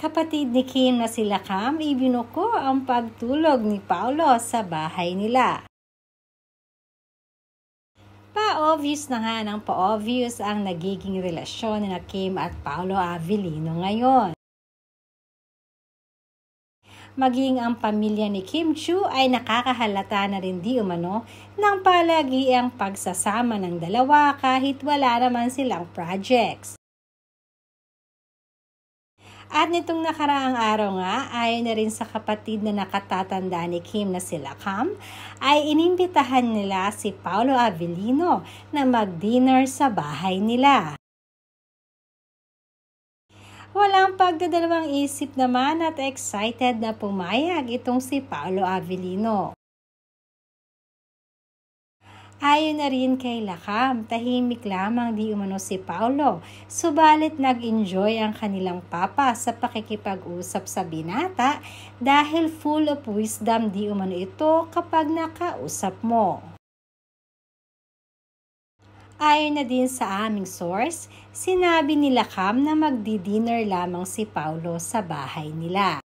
Kapatid ni Kim na sila Cam ibinuko ang pagtulog ni Paolo sa bahay nila. Pa-obvious na nga ng pa-obvious ang nagiging relasyon ni na Kim at Paolo Avellino ngayon. Maging ang pamilya ni Kim Chu ay nakakahalata na rin di umano ng palagi ang pagsasama ng dalawa kahit wala naman silang projects. At nitong nakaraang araw nga, ayon na rin sa kapatid na nakatatanda ni Kim na si Lakam, ay inimbitahan nila si Paolo Avellino na mag-dinner sa bahay nila. Walang pagdadalawang isip naman at excited na pumayag itong si Paolo Avellino. Ayon na rin kay Lakam, tahimik lamang di umano si Paolo, subalit nag-enjoy ang kanilang papa sa pakikipag-usap sa binata dahil full of wisdom di umano ito kapag nakausap mo. Ayon na din sa aming source, sinabi ni Lakam na magdi-dinner lamang si Paolo sa bahay nila.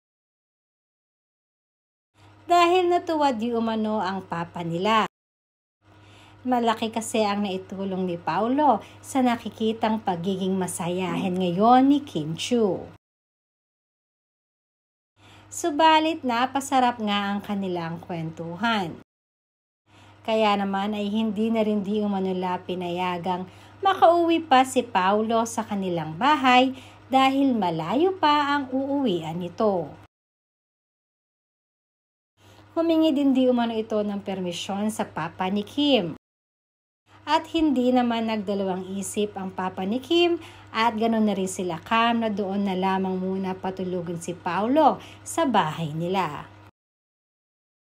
Dahil natuwa di umano ang papa nila, Malaki kasi ang naitulong ni Paulo sa nakikitang pagiging masayahin ngayon ni Kim Chu. Subalit napasarap nga ang kanilang kwentuhan. Kaya naman ay hindi na rin di umanula pinayagang makauwi pa si Paulo sa kanilang bahay dahil malayo pa ang uuwian nito. Humingi din di umano ito ng permisyon sa papa ni Kim at hindi naman nagdalawang isip ang papa ni Kim at ganoon na rin sila Cam na doon na lamang muna patulugin si Paolo sa bahay nila.